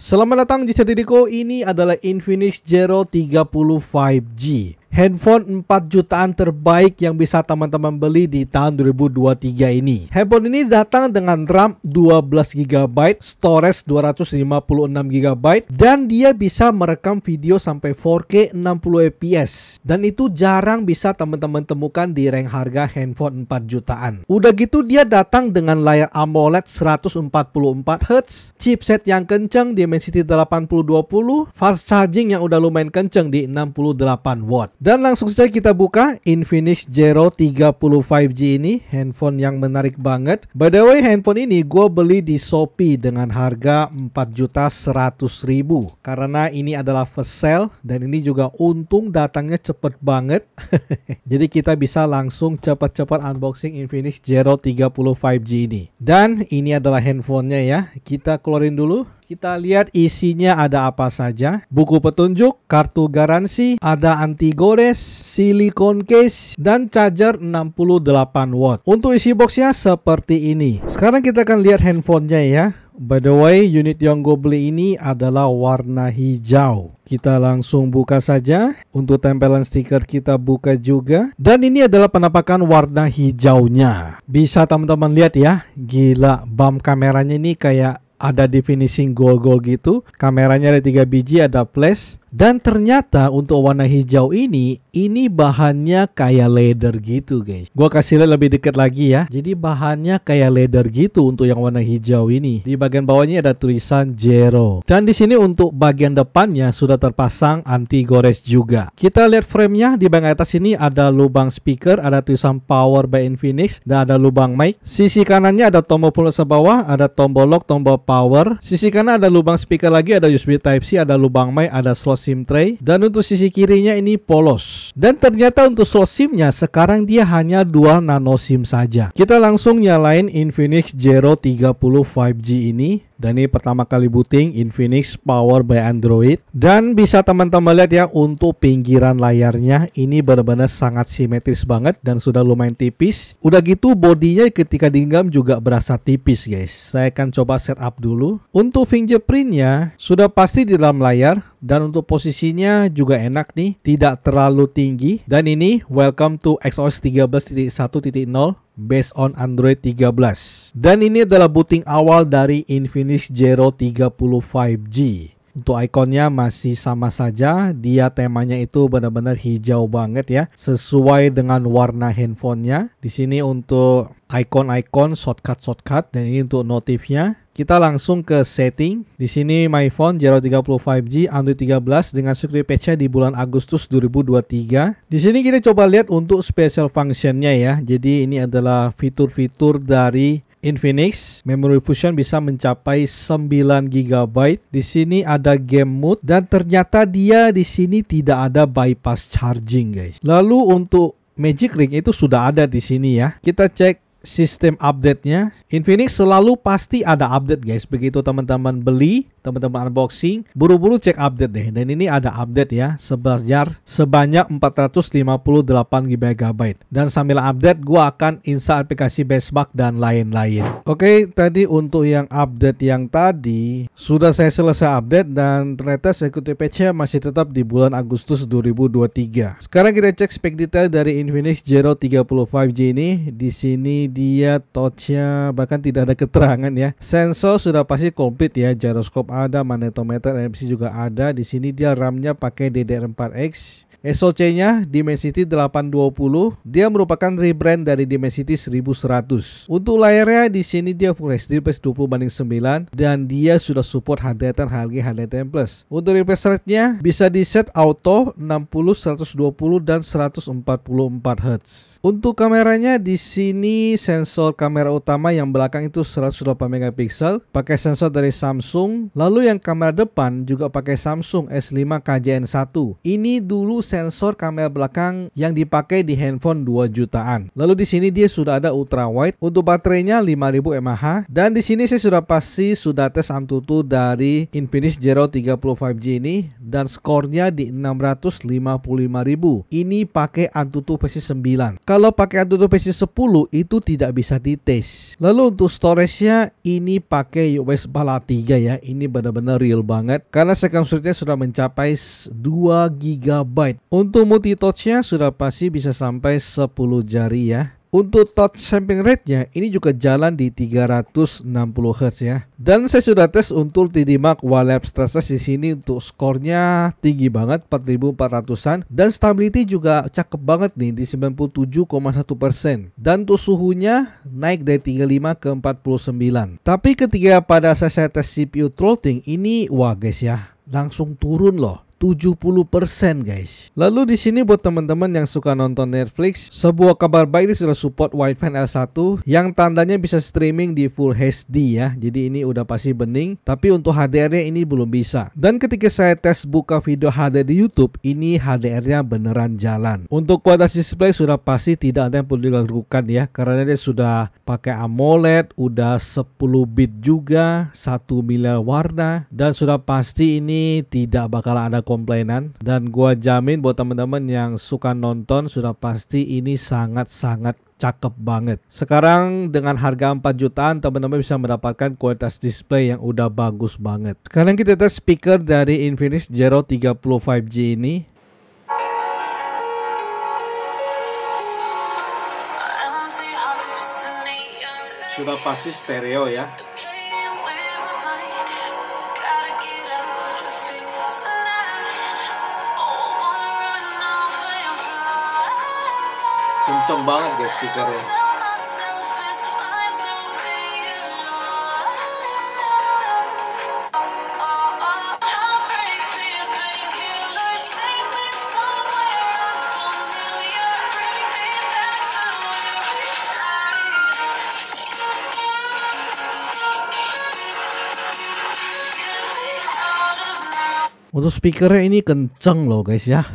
Selamat datang di Diriku, ini adalah Infinix Zero 30 5G handphone 4 jutaan terbaik yang bisa teman-teman beli di tahun 2023 ini. Handphone ini datang dengan RAM 12GB, storage 256GB, dan dia bisa merekam video sampai 4K 60fps. Dan itu jarang bisa teman-teman temukan di rank harga handphone 4 jutaan. Udah gitu dia datang dengan layar AMOLED 144Hz, chipset yang kenceng Dimensity 8020, fast charging yang udah lumayan kenceng di 68 watt. Dan langsung saja kita buka Infinix Zero 30 5G ini, handphone yang menarik banget. By the way, handphone ini gue beli di Shopee dengan harga 4.100.000 Karena ini adalah first sale dan ini juga untung datangnya cepet banget. Jadi kita bisa langsung cepat-cepat unboxing Infinix Zero 30 5G ini. Dan ini adalah handphonenya ya. Kita keluarin dulu. Kita lihat isinya ada apa saja. Buku petunjuk, kartu garansi, ada anti gores, silikon case, dan charger 68 watt. Untuk isi boxnya seperti ini. Sekarang kita akan lihat handphonenya ya. By the way, unit yang gue beli ini adalah warna hijau. Kita langsung buka saja. Untuk tempelan stiker kita buka juga. Dan ini adalah penampakan warna hijaunya. Bisa teman-teman lihat ya. Gila, bam kameranya ini kayak ada definisi goal-goal gitu. Kameranya ada tiga biji, ada flash, dan ternyata untuk warna hijau ini, ini bahannya kayak leather gitu guys. Gua kasih lihat lebih dekat lagi ya. Jadi bahannya kayak leather gitu untuk yang warna hijau ini. Di bagian bawahnya ada tulisan Zero. Dan di sini untuk bagian depannya sudah terpasang anti gores juga. Kita lihat framenya di bagian atas ini ada lubang speaker, ada tulisan Power by Infinix, dan ada lubang mic. Sisi kanannya ada tombol pulsa bawah, ada tombol lock, tombol power. Sisi kanan ada lubang speaker lagi, ada USB Type C, ada lubang mic, ada slot SIM tray dan untuk sisi kirinya ini polos. Dan ternyata untuk slot sim sekarang dia hanya dua nano SIM saja. Kita langsung nyalain Infinix Zero 30 5G ini dan ini pertama kali booting Infinix Power by Android dan bisa teman-teman lihat ya untuk pinggiran layarnya ini benar-benar sangat simetris banget dan sudah lumayan tipis. Udah gitu bodinya ketika digenggam juga berasa tipis guys. Saya akan coba setup dulu. Untuk fingerprintnya sudah pasti di dalam layar dan untuk posisinya juga enak nih, tidak terlalu tinggi. Dan ini welcome to XOS 13.1.0 based on Android 13. Dan ini adalah booting awal dari Infinix Zero 30 5G. Untuk ikonnya masih sama saja, dia temanya itu benar-benar hijau banget ya, sesuai dengan warna handphonenya. Di sini untuk ikon-ikon, shortcut-shortcut dan ini untuk notifnya. Kita langsung ke setting. Di sini my phone 030 5G Android 13 dengan security patch-nya di bulan Agustus 2023. Di sini kita coba lihat untuk special function-nya ya. Jadi ini adalah fitur-fitur dari Infinix. Memory Fusion bisa mencapai 9 GB. Di sini ada game mode dan ternyata dia di sini tidak ada bypass charging guys. Lalu untuk Magic Ring itu sudah ada di sini ya. Kita cek sistem update-nya. Infinix selalu pasti ada update guys. Begitu teman-teman beli, teman-teman unboxing, buru-buru cek update deh. Dan ini ada update ya, sebesar sebanyak 458 GB. Dan sambil update, gua akan install aplikasi benchmark dan lain-lain. Oke, tadi untuk yang update yang tadi, sudah saya selesai update dan ternyata security patch-nya masih tetap di bulan Agustus 2023. Sekarang kita cek spek detail dari Infinix Zero 35G ini. Di sini dia touchnya bahkan tidak ada keterangan ya. Sensor sudah pasti komplit ya, gyroscope ada, magnetometer NFC juga ada. Di sini dia RAM-nya pakai DDR4X SOC-nya Dimensity 820. Dia merupakan rebrand dari Dimensity 1100. Untuk layarnya di sini dia Full HD Plus 20 banding 9 dan dia sudah support HDR HLG HDR Plus. Untuk refresh rate-nya bisa di set auto 60, 120 dan 144 Hz. Untuk kameranya di sini sensor kamera utama yang belakang itu 108 megapiksel pakai sensor dari Samsung. Lalu yang kamera depan juga pakai Samsung S5 KJN1. Ini dulu sensor kamera belakang yang dipakai di handphone 2 jutaan. Lalu di sini dia sudah ada ultra wide untuk baterainya 5000 mAh dan di sini saya sudah pasti sudah tes Antutu dari Infinix Zero 30 5G ini dan skornya di 655.000. Ini pakai Antutu versi 9. Kalau pakai Antutu versi 10 itu tidak bisa dites. Lalu untuk storage-nya ini pakai US Pala 3 ya. Ini benar-benar real banget karena second sudah mencapai 2 GB untuk multi touchnya sudah pasti bisa sampai 10 jari ya. Untuk touch sampling rate-nya ini juga jalan di 360 Hz ya. Dan saya sudah tes untuk TD Mark Wallab Stress di sini untuk skornya tinggi banget 4400-an dan stability juga cakep banget nih di 97,1%. Dan untuk suhunya naik dari 35 ke 49. Tapi ketika pada saya tes CPU throttling ini wah guys ya, langsung turun loh 70% guys. Lalu di sini buat teman-teman yang suka nonton Netflix, sebuah kabar baik ini sudah support Widevine L1 yang tandanya bisa streaming di full HD ya. Jadi ini udah pasti bening, tapi untuk HDR-nya ini belum bisa. Dan ketika saya tes buka video HDR di YouTube, ini HDR-nya beneran jalan. Untuk kualitas display sudah pasti tidak ada yang perlu dilakukan ya, karena dia sudah pakai AMOLED, udah 10 bit juga, 1 miliar warna, dan sudah pasti ini tidak bakal ada komplainan dan gua jamin buat teman-teman yang suka nonton sudah pasti ini sangat-sangat cakep banget. Sekarang dengan harga 4 jutaan teman-teman bisa mendapatkan kualitas display yang udah bagus banget. Sekarang kita tes speaker dari Infinix Zero 30 5G ini. Sudah pasti stereo ya. kenceng banget guys speakernya Untuk speakernya ini kenceng loh guys ya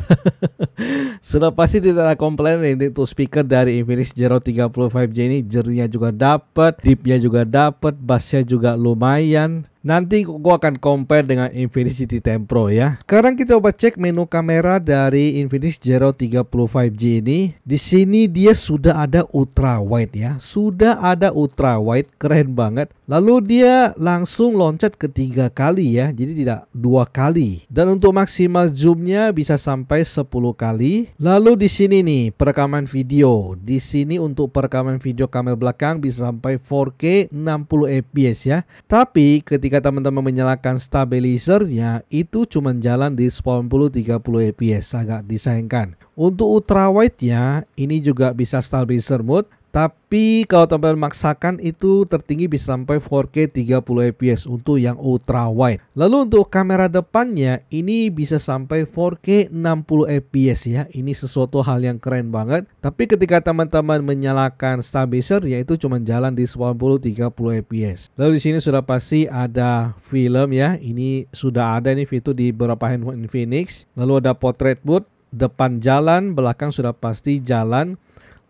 Sudah pasti tidak ada komplain ini tuh speaker dari Infinix Zero 35J ini jernihnya juga dapat, deepnya juga dapat, bassnya juga lumayan. Nanti gua akan compare dengan Infinity Tempro ya. Sekarang kita coba cek menu kamera dari Infinity Zero 30 5G ini. Di sini dia sudah ada ultra wide ya. Sudah ada ultra wide, keren banget. Lalu dia langsung loncat ke ketiga kali ya. Jadi tidak dua kali. Dan untuk maksimal zoomnya bisa sampai 10 kali. Lalu di sini nih perekaman video. Di sini untuk perekaman video kamera belakang bisa sampai 4K 60 fps ya. Tapi ketika jika teman-teman menyalakan stabilizernya, itu cuma jalan di 90-30 fps, agak disayangkan. Untuk ultrawide ya ini juga bisa stabilizer mode, tapi kalau teman-teman maksakan itu tertinggi bisa sampai 4K 30 fps untuk yang ultra wide. Lalu untuk kamera depannya ini bisa sampai 4K 60 fps ya. Ini sesuatu hal yang keren banget. Tapi ketika teman-teman menyalakan stabilizer yaitu cuma jalan di 90 30 fps. Lalu di sini sudah pasti ada film ya. Ini sudah ada ini fitur di beberapa handphone Infinix. Lalu ada portrait mode depan jalan, belakang sudah pasti jalan.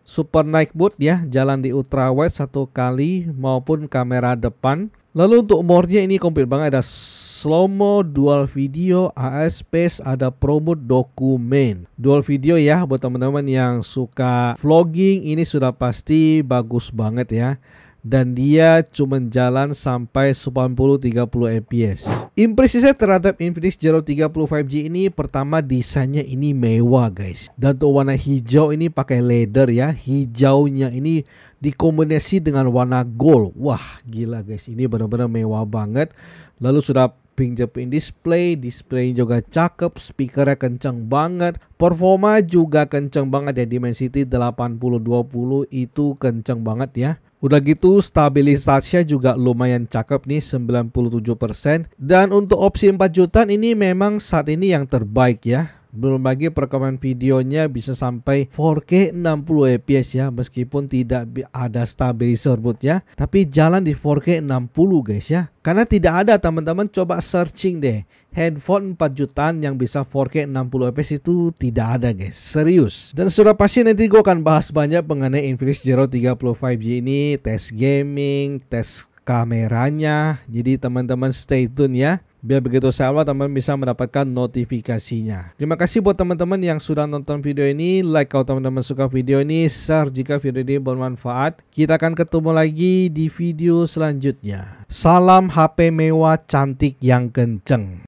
Super Night Boot ya, jalan di Ultra Wide satu kali maupun kamera depan. Lalu untuk umurnya ini komplit banget ada slow mo, dual video, AS space, ada promo dokumen. Dual video ya buat teman-teman yang suka vlogging ini sudah pasti bagus banget ya dan dia cuma jalan sampai 90-30 fps. Impresi saya terhadap Infinix Zero 30 5G ini pertama desainnya ini mewah guys. Dan tuh warna hijau ini pakai leather ya. Hijaunya ini dikombinasi dengan warna gold. Wah gila guys ini benar-benar mewah banget. Lalu sudah pinjepin display, display juga cakep, speakernya kenceng banget, performa juga kenceng banget ya Dimensity 8020 itu kenceng banget ya. Udah gitu stabilisasinya juga lumayan cakep nih 97% dan untuk opsi 4 jutaan ini memang saat ini yang terbaik ya belum lagi perekaman videonya bisa sampai 4K 60 fps ya meskipun tidak ada stabilizer bootnya tapi jalan di 4K 60 guys ya. Karena tidak ada teman-teman coba searching deh handphone 4 jutaan yang bisa 4K 60 fps itu tidak ada guys serius dan sudah pasti nanti gue akan bahas banyak mengenai Infinix Zero 30 5G ini tes gaming tes kameranya jadi teman-teman stay tune ya Biar begitu sahabat teman bisa mendapatkan notifikasinya. Terima kasih buat teman-teman yang sudah nonton video ini. Like kalau teman-teman suka video ini. Share jika video ini bermanfaat. Kita akan ketemu lagi di video selanjutnya. Salam HP mewah cantik yang kenceng.